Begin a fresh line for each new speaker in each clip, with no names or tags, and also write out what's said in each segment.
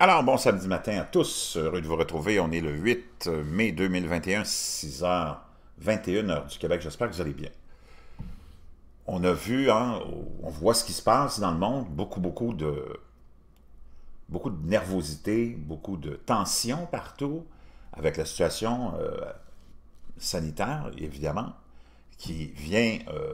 Alors, bon samedi matin à tous. Heureux de vous retrouver. On est le 8 mai 2021, 6h, 21 du Québec. J'espère que vous allez bien. On a vu, hein, on voit ce qui se passe dans le monde. Beaucoup, beaucoup de, beaucoup de nervosité, beaucoup de tension partout avec la situation euh, sanitaire, évidemment, qui vient euh,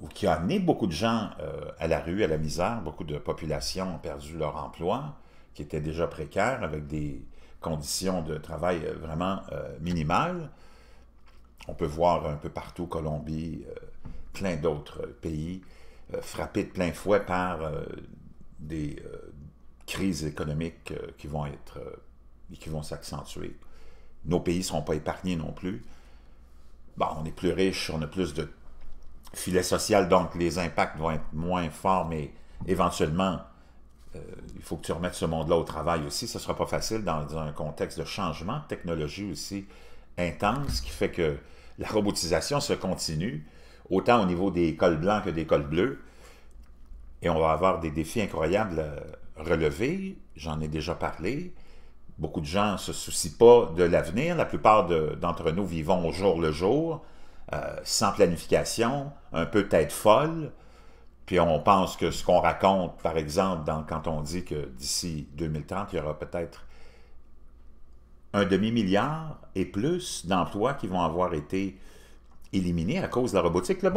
ou qui a amené beaucoup de gens euh, à la rue, à la misère. Beaucoup de populations ont perdu leur emploi qui étaient déjà précaires avec des conditions de travail euh, vraiment euh, minimales. On peut voir un peu partout Colombie, euh, plein d'autres pays frappés de plein fouet par des crises économiques qui vont être et qui vont s'accentuer. Nos pays ne seront pas épargnés non plus. Bon, on est plus riche, on a plus de filets social, donc les impacts vont être moins forts, mais éventuellement, euh, il faut que tu remettes ce monde-là au travail aussi. Ce ne sera pas facile dans un contexte de changement de technologie aussi intense qui fait que la robotisation se continue, autant au niveau des cols blancs que des cols bleus. Et on va avoir des défis incroyables à euh, relever. J'en ai déjà parlé. Beaucoup de gens ne se soucient pas de l'avenir. La plupart d'entre nous vivons au jour le jour, euh, sans planification, un peu tête folle. Puis on pense que ce qu'on raconte, par exemple, dans, quand on dit que d'ici 2030, il y aura peut-être un demi-milliard et plus d'emplois qui vont avoir été éliminés à cause de la robotique. Le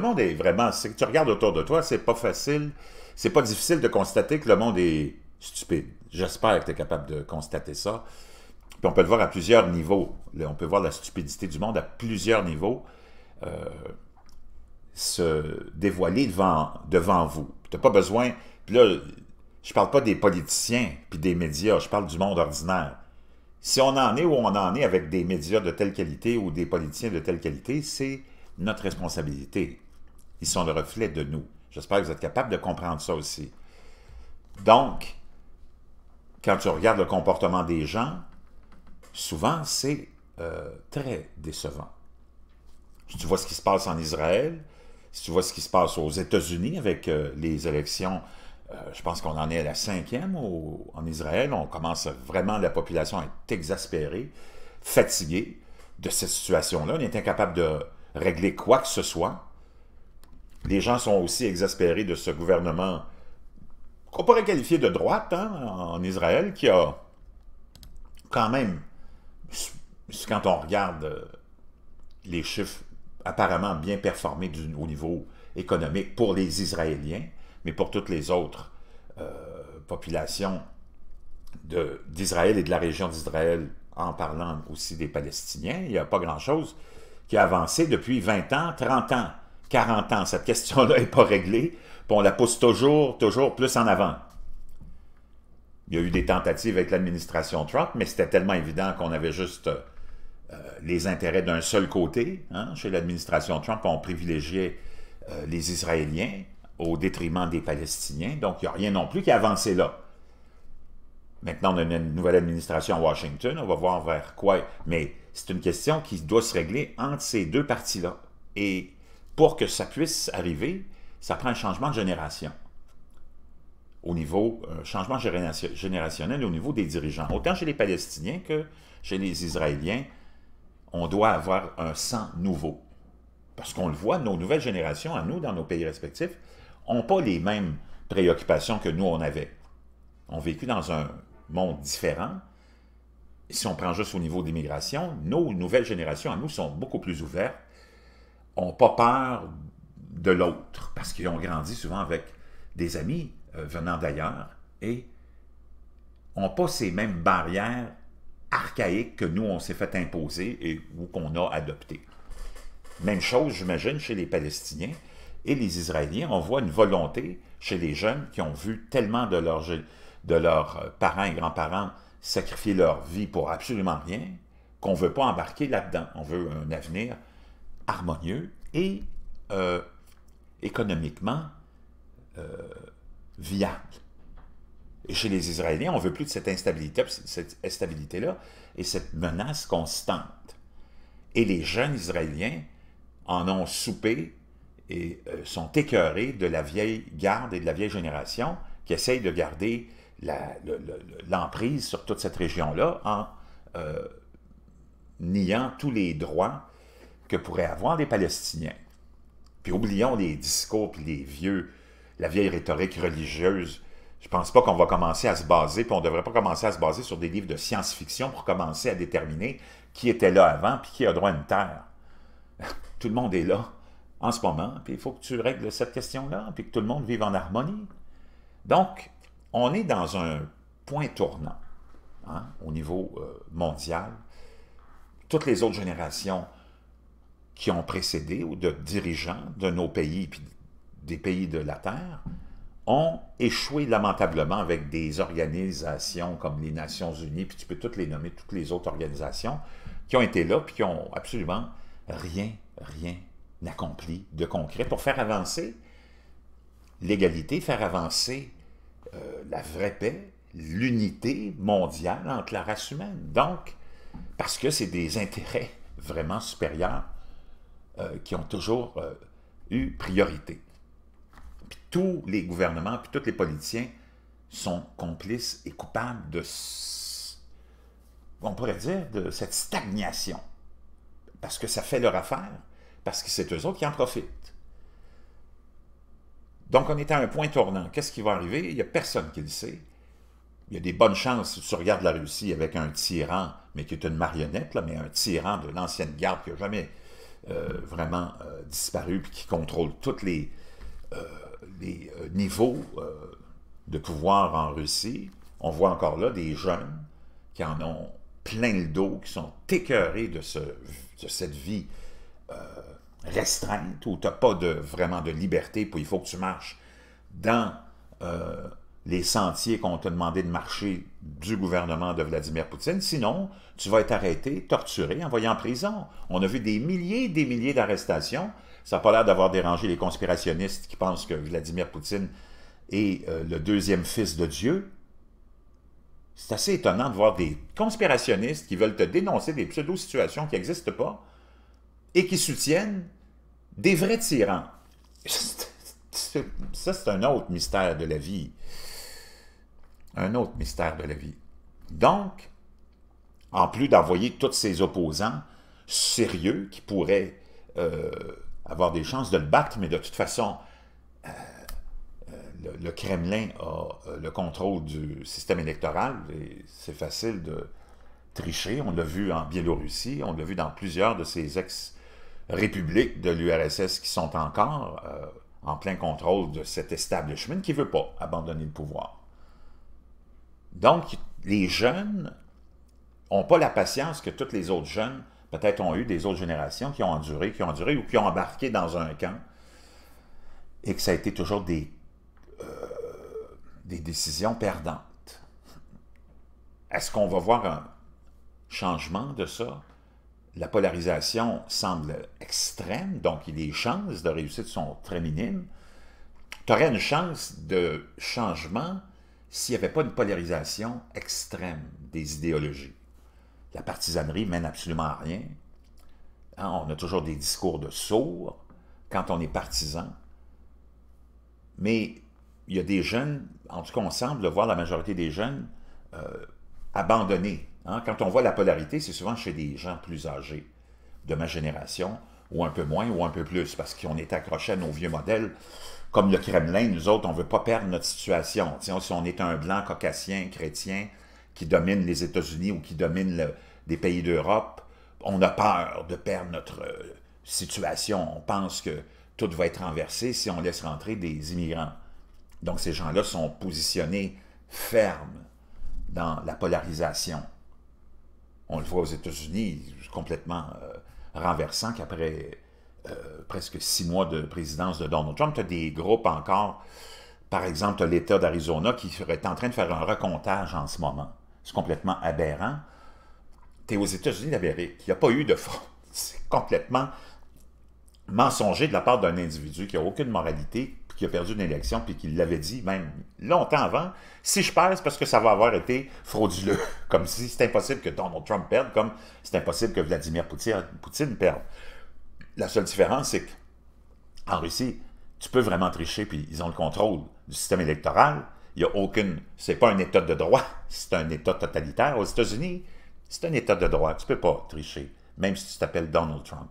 monde, est vraiment... si tu regardes autour de toi, c'est pas facile, c'est pas difficile de constater que le monde est stupide. J'espère que tu es capable de constater ça. Puis on peut le voir à plusieurs niveaux. on peut voir la stupidité du monde à plusieurs niveaux. Euh, se dévoiler devant, devant vous. Tu n'as pas besoin... Puis là, je parle pas des politiciens puis des médias, je parle du monde ordinaire. Si on en est où on en est avec des médias de telle qualité ou des politiciens de telle qualité, c'est notre responsabilité. Ils sont le reflet de nous. J'espère que vous êtes capable de comprendre ça aussi. Donc, quand tu regardes le comportement des gens, souvent c'est euh, très décevant. Tu vois ce qui se passe en Israël, si tu vois ce qui se passe aux États-Unis avec euh, les élections, euh, je pense qu'on en est à la cinquième au, en Israël. On commence vraiment, la population est exaspérée, fatiguée de cette situation-là. On est incapable de régler quoi que ce soit. Les gens sont aussi exaspérés de ce gouvernement qu'on pourrait qualifier de droite hein, en Israël, qui a quand même, quand on regarde euh, les chiffres apparemment bien performé au niveau économique pour les Israéliens, mais pour toutes les autres euh, populations d'Israël et de la région d'Israël, en parlant aussi des Palestiniens, il n'y a pas grand-chose qui a avancé depuis 20 ans, 30 ans, 40 ans. Cette question-là n'est pas réglée, puis on la pousse toujours, toujours plus en avant. Il y a eu des tentatives avec l'administration Trump, mais c'était tellement évident qu'on avait juste euh, euh, les intérêts d'un seul côté. Hein, chez l'administration Trump, on privilégiait euh, les Israéliens au détriment des Palestiniens. Donc, il n'y a rien non plus qui a avancé là. Maintenant, on a une nouvelle administration à Washington. On va voir vers quoi. Mais c'est une question qui doit se régler entre ces deux parties-là. Et pour que ça puisse arriver, ça prend un changement de génération. Au niveau, un euh, changement générationnel au niveau des dirigeants, autant chez les Palestiniens que chez les Israéliens, on doit avoir un sang nouveau. Parce qu'on le voit, nos nouvelles générations, à nous, dans nos pays respectifs, n'ont pas les mêmes préoccupations que nous, on avait. On vécu dans un monde différent. Si on prend juste au niveau d'immigration nos nouvelles générations, à nous, sont beaucoup plus ouvertes, n'ont pas peur de l'autre, parce qu'ils ont grandi souvent avec des amis euh, venant d'ailleurs et n'ont pas ces mêmes barrières archaïque que nous, on s'est fait imposer et, ou qu'on a adopté. Même chose, j'imagine, chez les Palestiniens et les Israéliens. On voit une volonté chez les jeunes qui ont vu tellement de, de leurs euh, parents et grands-parents sacrifier leur vie pour absolument rien qu'on ne veut pas embarquer là-dedans. On veut un avenir harmonieux et euh, économiquement euh, viable chez les Israéliens, on veut plus de cette instabilité-là et cette menace constante. Et les jeunes Israéliens en ont soupé et euh, sont écœurés de la vieille garde et de la vieille génération qui essaye de garder l'emprise sur toute cette région-là en euh, niant tous les droits que pourraient avoir les Palestiniens. Puis oublions les discours, puis les vieux, la vieille rhétorique religieuse je pense pas qu'on va commencer à se baser, puis on devrait pas commencer à se baser sur des livres de science-fiction pour commencer à déterminer qui était là avant, puis qui a droit à une terre. tout le monde est là en ce moment, puis il faut que tu règles cette question-là, puis que tout le monde vive en harmonie. Donc, on est dans un point tournant hein, au niveau euh, mondial. Toutes les autres générations qui ont précédé, ou de dirigeants de nos pays, puis des pays de la Terre, ont échoué lamentablement avec des organisations comme les Nations Unies, puis tu peux toutes les nommer, toutes les autres organisations qui ont été là, puis qui ont absolument rien, rien accompli de concret pour faire avancer l'égalité, faire avancer euh, la vraie paix, l'unité mondiale entre la race humaine. Donc, parce que c'est des intérêts vraiment supérieurs euh, qui ont toujours euh, eu priorité tous les gouvernements, puis tous les politiciens sont complices et coupables de, on pourrait dire, de cette stagnation. Parce que ça fait leur affaire, parce que c'est eux autres qui en profitent. Donc, on est à un point tournant. Qu'est-ce qui va arriver? Il n'y a personne qui le sait. Il y a des bonnes chances si tu regardes la Russie avec un tyran, mais qui est une marionnette, là, mais un tyran de l'ancienne garde qui n'a jamais euh, vraiment euh, disparu, puis qui contrôle toutes les, euh, les euh, niveaux euh, de pouvoir en Russie, on voit encore là des jeunes qui en ont plein le dos, qui sont écœurés de, cette vie euh, restreinte, où tu n'as pas de, vraiment de liberté, puis il faut que tu marches dans les sentiers qu'on t'a demandé de marcher du gouvernement de Vladimir Poutine. Sinon, tu vas être arrêté, torturé, envoyé en prison. On a vu des milliers et des milliers d'arrestations ça n'a pas l'air d'avoir dérangé les conspirationnistes qui pensent que Vladimir Poutine est euh, le deuxième fils de Dieu. C'est assez étonnant de voir des conspirationnistes qui veulent te dénoncer des pseudo-situations qui n'existent pas et qui soutiennent des vrais tyrans. Ça, c'est un autre mystère de la vie. Un autre mystère de la vie. Donc, en plus d'envoyer tous ces opposants sérieux qui pourraient euh, avoir des chances de le battre, mais de toute façon, euh, euh, le, Kremlin a euh, le contrôle du système électoral et c'est facile de tricher. On l'a vu en Biélorussie, on l'a vu dans plusieurs de ces ex-républiques de l'URSS qui sont encore en plein contrôle de cet establishment qui ne veut pas abandonner le pouvoir. Donc, les jeunes n'ont pas la patience que tous les autres jeunes peut-être ont eu des autres générations qui ont enduré, qui ont enduré ou qui ont embarqué dans un camp et que ça a été toujours des, euh, des décisions perdantes. Est-ce qu'on va voir un changement de ça? La polarisation semble extrême, donc les chances de réussite sont très minimes. Tu aurais une chance de changement s'il n'y avait pas une polarisation extrême des idéologies. La partisanerie mène absolument à rien. Hein, on a toujours des discours de sourds quand on est partisan. Mais il y a des jeunes, en tout cas on semble voir la majorité des jeunes euh, abandonnés. Hein, quand on voit la polarité, c'est souvent chez des gens plus âgés de ma génération, ou un peu moins, ou un peu plus, parce qu'on est accroché à nos vieux modèles. Comme le Kremlin, nous autres, on ne veut pas perdre notre situation. si on est un blanc caucasien, chrétien, qui dominent les États-Unis ou qui dominent des pays d'Europe, on a peur de perdre notre euh, situation. On pense que tout va être renversé si on laisse rentrer des immigrants. Donc ces gens-là sont positionnés fermes dans la polarisation. On le voit aux États-Unis, complètement euh, renversant qu'après euh, presque six mois de présidence de Donald Trump, tu as des groupes encore, par exemple, l'État d'Arizona qui serait en train de faire un recomptage en ce moment. C'est complètement aberrant. Tu es aux États-Unis d'Amérique. Il n'y a pas eu de fraude. C'est complètement mensonger de la part d'un individu qui n'a aucune moralité, qui a perdu une élection, puis qui l'avait dit même longtemps avant, si je perds, c'est parce que ça va avoir été frauduleux, comme si c'est impossible que Donald Trump perde, comme c'est impossible que Vladimir Poutine, Poutine, perde. La seule différence, c'est qu'en Russie, tu peux vraiment tricher, puis ils ont le contrôle du système électoral, il n'y a aucune. C'est pas un État de droit. C'est un État totalitaire. Aux États-Unis, c'est un État de droit. Tu ne peux pas tricher, même si tu t'appelles Donald Trump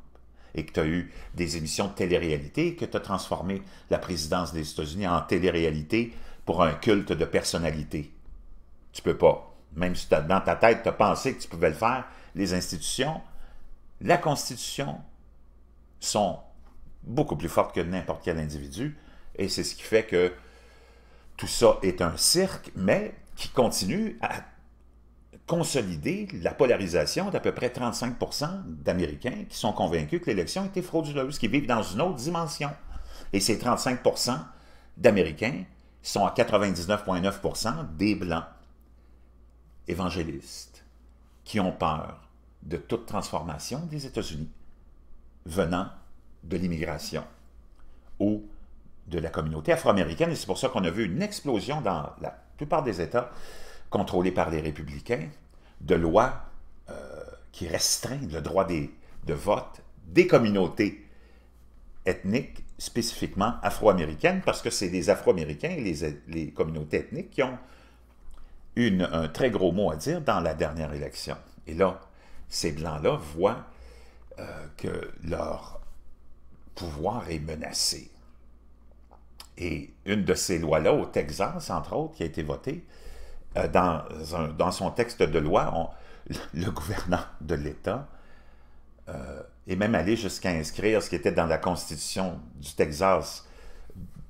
et que tu as eu des émissions de télé-réalité et que tu as transformé la présidence des États-Unis en télé-réalité pour un culte de personnalité. Tu ne peux pas. Même si dans ta tête, tu as pensé que tu pouvais le faire, les institutions, la Constitution, sont beaucoup plus fortes que n'importe quel individu. Et c'est ce qui fait que tout ça est un cirque, mais qui continue à consolider la polarisation d'à peu près 35 d'Américains qui sont convaincus que l'élection était frauduleuse, qui vivent dans une autre dimension. Et ces 35 d'Américains sont à 99,9 des Blancs évangélistes qui ont peur de toute transformation des États-Unis venant de l'immigration ou de la communauté afro-américaine. Et c'est pour ça qu'on a vu une explosion dans la plupart des États contrôlés par les républicains de lois euh, qui restreignent le droit de vote des communautés ethniques, spécifiquement afro-américaines, parce que c'est des afro-américains et les, communautés ethniques qui ont une, un très gros mot à dire dans la dernière élection. Et là, ces Blancs-là voient euh, que leur pouvoir est menacé. Et une de ces lois-là, au Texas, entre autres, qui a été votée, euh, dans, dans, son texte de loi, le gouvernant de l'État euh, est même allé jusqu'à inscrire ce qui était dans la Constitution du Texas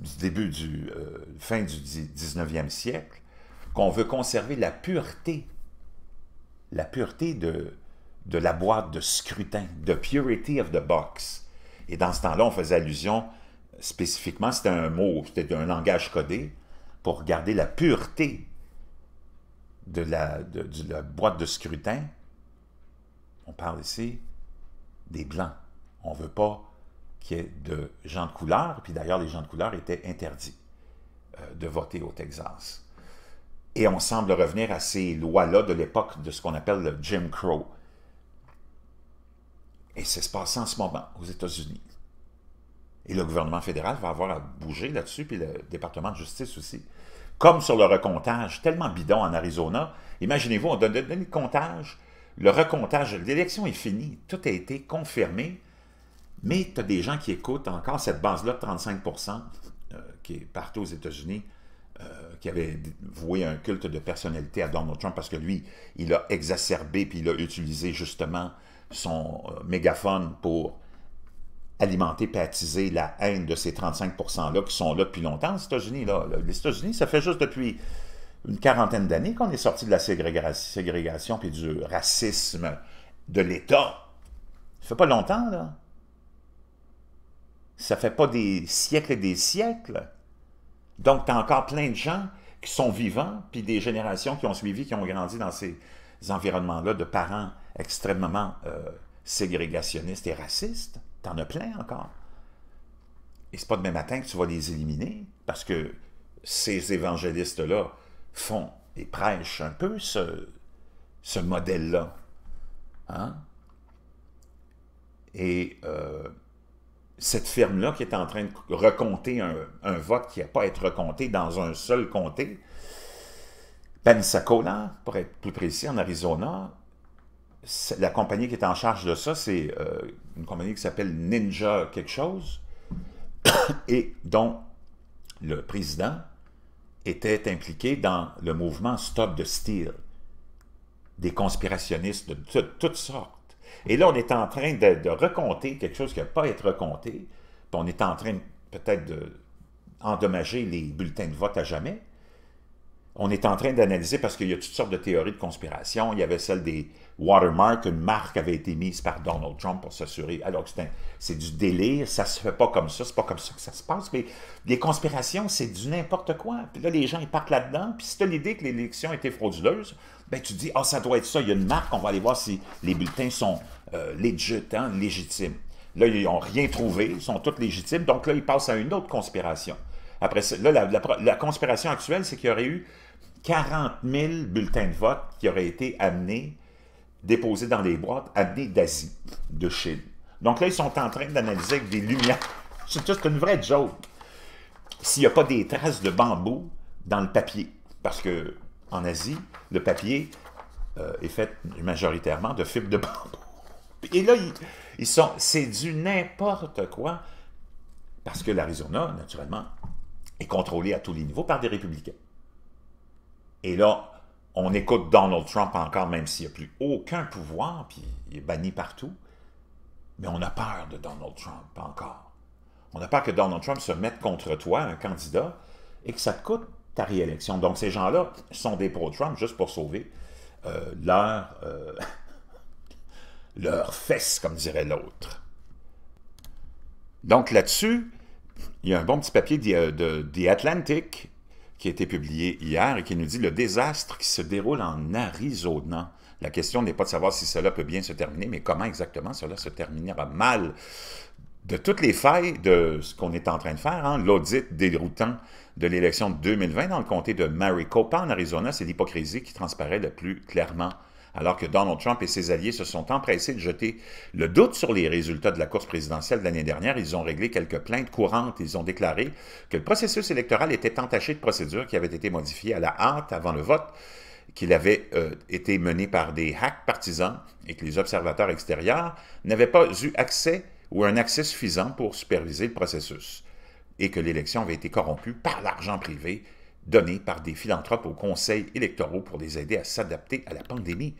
du début du euh, fin du 19e siècle, qu'on veut conserver la pureté, la pureté de, de la boîte de scrutin, the purity of the box. Et dans ce temps-là, on faisait allusion spécifiquement, c'était un mot, c'était un langage codé pour garder la pureté de la, boîte de scrutin. On parle ici des blancs. On ne veut pas qu'il y ait de gens de couleur, puis d'ailleurs les gens de couleur étaient interdits euh, de voter au Texas. Et on semble revenir à ces lois-là de l'époque de ce qu'on appelle le Jim Crow. Et ça se passe en ce moment aux États-Unis. Et le gouvernement fédéral va avoir à bouger là-dessus, puis le département de justice aussi. Comme sur le recomptage, tellement bidon en Arizona. Imaginez-vous, on donne, le comptage, le recomptage, l'élection est finie, tout a été confirmé, mais tu as des gens qui écoutent encore cette base-là de 35 euh, qui est partout aux États-Unis, euh, qui avait voué un culte de personnalité à Donald Trump parce que lui, il a exacerbé, puis il a utilisé justement son euh, mégaphone pour alimenter, pâtiser la haine de ces 35%-là qui sont là depuis longtemps aux États-Unis. Les États-Unis, ça fait juste depuis une quarantaine d'années qu'on est sorti de la ségrégation puis du racisme de l'État. Ça fait pas longtemps, là. Ça fait pas des siècles et des siècles. Donc, tu as encore plein de gens qui sont vivants, puis des générations qui ont suivi, qui ont grandi dans ces environnements-là de parents extrêmement euh, ségrégationnistes et racistes. T'en as plein encore. Et c'est pas demain matin que tu vas les éliminer, parce que ces évangélistes-là font et prêchent un peu ce, ce modèle-là. Hein? Et euh, cette firme-là qui est en train de recompter un, vote qui n'a pas à être recompté dans un seul comté, Pensacola, pour être plus précis, en Arizona, la compagnie qui est en charge de ça, c'est euh, une compagnie qui s'appelle Ninja quelque chose, et dont le président était impliqué dans le mouvement Stop the Steel, des conspirationnistes de toutes, sortes. Et là, on est en train de, de quelque chose qui n'a pas été être puis on est en train peut-être d'endommager les bulletins de vote à jamais, on est en train d'analyser parce qu'il y a toutes sortes de théories de conspiration. Il y avait celle des watermarks, une marque avait été mise par Donald Trump pour s'assurer. Alors c'est du délire, ça se fait pas comme ça, c'est pas comme ça que ça se passe. Mais les conspirations, c'est du n'importe quoi. Puis là, les gens, ils partent là-dedans. Puis si tu as l'idée que l'élection était frauduleuse, ben tu dis, ah, oh, ça doit être ça, il y a une marque, on va aller voir si les bulletins sont euh, légitimes. Là, ils n'ont rien trouvé, ils sont tous légitimes. Donc là, ils passent à une autre conspiration. Après là, la, conspiration actuelle, c'est qu'il y aurait eu 40 000 bulletins de vote qui auraient été amenés, déposés dans des boîtes, amenés d'Asie, de Chine. Donc là, ils sont en train d'analyser avec des lumières. C'est juste une vraie joke. S'il n'y a pas des traces de bambou dans le papier, parce que en Asie, le papier euh, est fait majoritairement de fibres de bambou. Et là, ils, ils sont, c'est du n'importe quoi, parce que l'Arizona, naturellement, est contrôlé à tous les niveaux par des républicains. Et là, on écoute Donald Trump encore, même s'il n'y a plus aucun pouvoir, puis il est banni partout. Mais on a peur de Donald Trump encore. On a peur que Donald Trump se mette contre toi, un candidat, et que ça te coûte ta réélection. Donc ces gens-là sont des pro-Trump juste pour sauver euh, leur, euh, leur fesse, comme dirait l'autre. Donc là-dessus, il y a un bon petit papier euh, de, de, Atlantic qui a été publié hier et qui nous dit le désastre qui se déroule en Arizona. La question n'est pas de savoir si cela peut bien se terminer, mais comment exactement cela se terminera mal. De toutes les failles de ce qu'on est en train de faire, hein, l'audit déroutant de l'élection de 2020 dans le comté de Maricopa, en Arizona, c'est l'hypocrisie qui transparaît le plus clairement alors que Donald Trump et ses alliés se sont empressés de jeter le doute sur les résultats de la course présidentielle de l'année dernière. Ils ont réglé quelques plaintes courantes. Ils ont déclaré que le processus électoral était entaché de procédures qui avaient été modifiées à la hâte avant le vote qu'il avait euh, été mené par des hacks partisans et que les observateurs extérieurs n'avaient pas eu accès ou un accès suffisant pour superviser le processus, et que l'élection avait été corrompue par l'argent privé donnés par des philanthropes aux conseils électoraux pour les aider à s'adapter à la pandémie.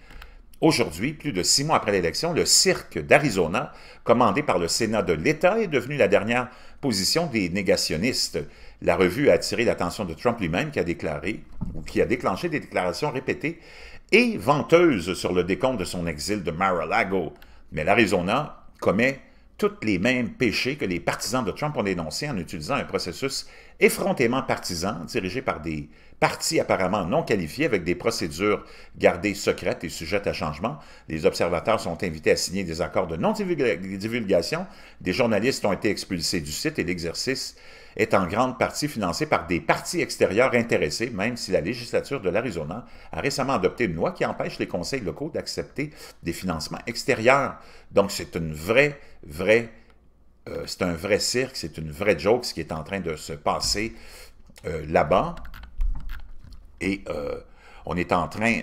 Aujourd'hui, plus de six mois après l'élection, le cirque d'Arizona, commandé par le Sénat de l'État, est devenu la dernière position des négationnistes. La revue a attiré l'attention de Trump lui-même qui a déclaré, ou qui a déclenché des déclarations répétées et venteuses sur le décompte de son exil de Mar-a-Lago. Mais l'Arizona commet toutes les mêmes péchés que les partisans de Trump ont dénoncés en utilisant un processus effrontément partisan dirigé par des partis apparemment non qualifiés avec des procédures gardées secrètes et sujettes à changement. Les observateurs sont invités à signer des accords de non-divulgation. Des journalistes ont été expulsés du site et l'exercice est en grande partie financé par des partis extérieurs intéressés, même si la législature de l'Arizona a récemment adopté une loi qui empêche les conseils locaux d'accepter des financements extérieurs. Donc c'est une vraie, vraie, euh, c'est un vrai cirque, c'est une vraie joke ce qui est en train de se passer euh, là-bas. Et euh, on est en train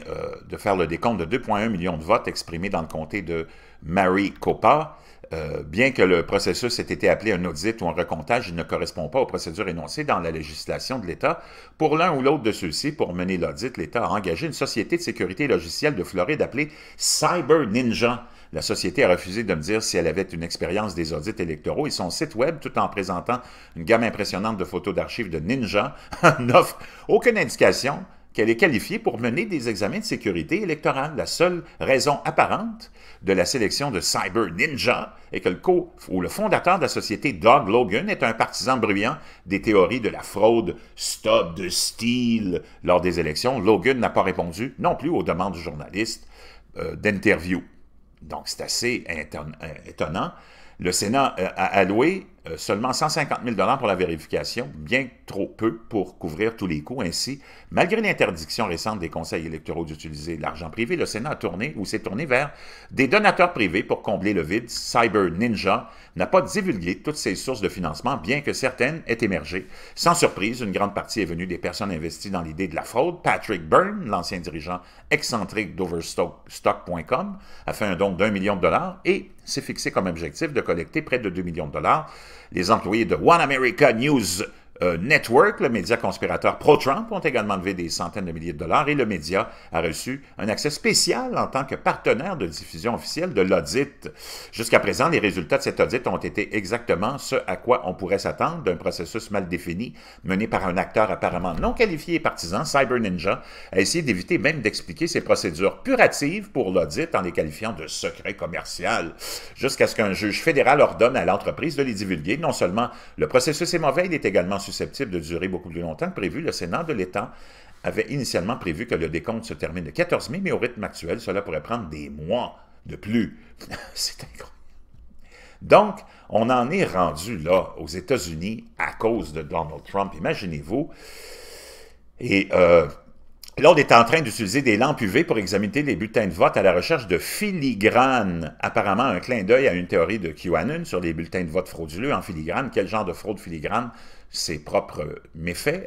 de faire le décompte de 2,1 millions de votes exprimés dans le comté de Mary Coppa, euh, bien que le processus ait été appelé un audit ou un recomptage, il ne correspond pas aux procédures énoncées dans la législation de l'État. Pour l'un ou l'autre de ceux-ci, pour mener l'audit, l'État a engagé une société de sécurité logicielle de Floride appelée Cyber Ninja. La société a refusé de me dire si elle avait une expérience des audits électoraux et son site web, tout en présentant une gamme impressionnante de photos d'archives de Ninja, n'offre aucune indication qu'elle est qualifiée pour mener des examens de sécurité électorale. La seule raison apparente de la sélection de Cyber Ninja est que le, co ou le fondateur de la société Doug Logan est un partisan bruyant des théories de la fraude stop de style lors des élections. Logan n'a pas répondu non plus aux demandes du journaliste euh, d'interview. Donc c'est assez euh, étonnant. Le Sénat euh, a alloué euh, seulement 150 000 pour la vérification, bien trop peu pour couvrir tous les coûts. Ainsi, malgré l'interdiction récente des conseils électoraux d'utiliser l'argent privé, le Sénat a tourné ou s'est tourné vers des donateurs privés pour combler le vide. Cyber Ninja n'a pas divulgué toutes ses sources de financement, bien que certaines aient émergé. Sans surprise, une grande partie est venue des personnes investies dans l'idée de la fraude. Patrick Byrne, l'ancien dirigeant excentrique d'Overstock.com, a fait un don d'un million de dollars et s'est fixé comme objectif de collecter près de 2 millions de dollars les employés de One America News euh, network, le média conspirateur pro-Trump, ont également levé des centaines de milliers de dollars et le média a reçu un accès spécial en tant que partenaire de diffusion officielle de l'audit. Jusqu'à présent, les résultats de cet audit ont été exactement ce à quoi on pourrait s'attendre d'un processus mal défini mené par un acteur apparemment non qualifié et partisan, Cyber Ninja, a essayé d'éviter même d'expliquer ses procédures puratives pour l'audit en les qualifiant de secret commercial, jusqu'à ce qu'un juge fédéral ordonne à l'entreprise de les divulguer. Non seulement le processus est mauvais, il est également susceptible de durer beaucoup plus longtemps que prévu, le Sénat de l'État avait initialement prévu que le décompte se termine le 14 mai, mais au rythme actuel, cela pourrait prendre des mois de plus. C'est incroyable. Donc, on en est rendu là, aux États-Unis, à cause de Donald Trump, imaginez-vous. Et euh, là, on est en train d'utiliser des lampes UV pour examiner les bulletins de vote à la recherche de filigrane, Apparemment, un clin d'œil à une théorie de QAnon sur les bulletins de vote frauduleux en filigrane. Quel genre de fraude filigrane ses propres méfaits,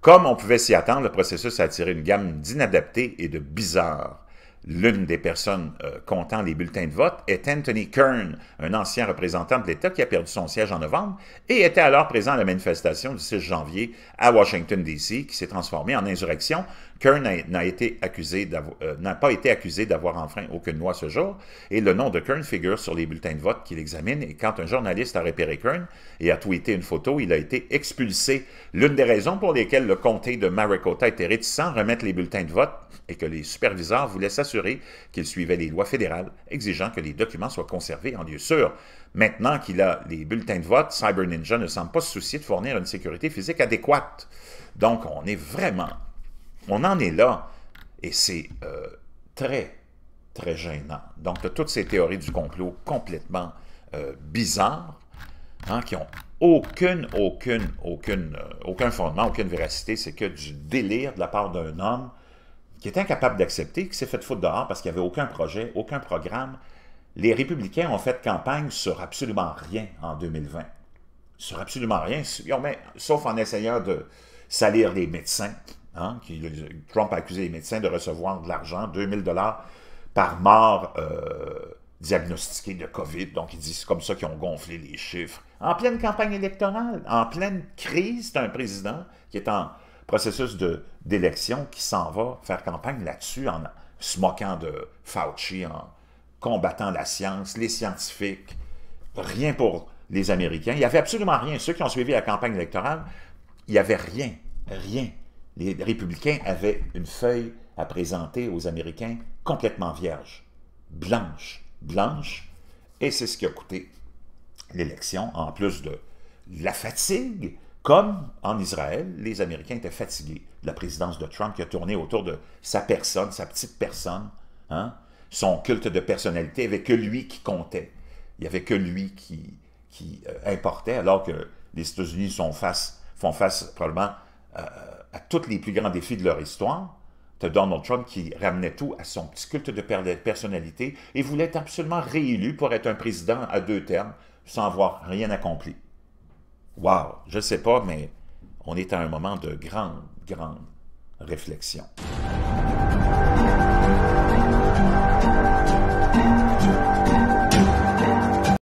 comme on pouvait s'y attendre, le processus a attiré une gamme d'inadaptés et de bizarres. L'une des personnes euh, comptant les bulletins de vote est Anthony Kern, un ancien représentant de l'État qui a perdu son siège en novembre et était alors présent à la manifestation du 6 janvier à Washington, D.C., qui s'est transformée en insurrection Kern euh, n'a pas été accusé d'avoir enfreint aucune loi ce jour, et le nom de Kern figure sur les bulletins de vote qu'il examine, et quand un journaliste a repéré Kern et a tweeté une photo, il a été expulsé. L'une des raisons pour lesquelles le comté de Maricota était réticent à remettre les bulletins de vote et que les superviseurs voulaient s'assurer qu'il suivait les lois fédérales, exigeant que les documents soient conservés en lieu sûr. Maintenant qu'il a les bulletins de vote, Cyber Ninja ne semble pas se soucier de fournir une sécurité physique adéquate. Donc, on est vraiment on en est là, et c'est euh, très, très gênant. Donc, toutes ces théories du complot complètement euh, bizarres, hein, qui ont aucune, aucune, aucune, euh, aucun fondement, aucune véracité, c'est que du délire de la part d'un homme qui est incapable d'accepter, qui s'est fait foutre dehors parce qu'il n'y avait aucun projet, aucun programme. Les républicains ont fait campagne sur absolument rien en 2020. Sur absolument rien, sauf en essayant de salir les médecins, Hein, qui, Trump a accusé les médecins de recevoir de l'argent, 2000 dollars par mort euh, diagnostiquée de COVID. Donc, ils disent comme ça qu'ils ont gonflé les chiffres. En pleine campagne électorale, en pleine crise, c'est un président qui est en processus d'élection qui s'en va faire campagne là-dessus en se moquant de Fauci, en combattant la science, les scientifiques, rien pour les Américains. Il n'y avait absolument rien. Ceux qui ont suivi la campagne électorale, il n'y avait rien, rien les républicains avaient une feuille à présenter aux Américains complètement vierge, blanche, blanche, et c'est ce qui a coûté l'élection, en plus de la fatigue, comme en Israël, les Américains étaient fatigués la présidence de Trump qui a tourné autour de sa personne, sa petite personne, hein, son culte de personnalité, il n'y avait que lui qui comptait, il n'y avait que lui qui, euh, importait, alors que les États-Unis font face probablement euh, à tous les plus grands défis de leur histoire. Tu Donald Trump qui ramenait tout à son petit culte de personnalité et voulait être absolument réélu pour être un président à deux termes sans avoir rien accompli. Wow, je ne sais pas, mais on est à un moment de grande, grande réflexion.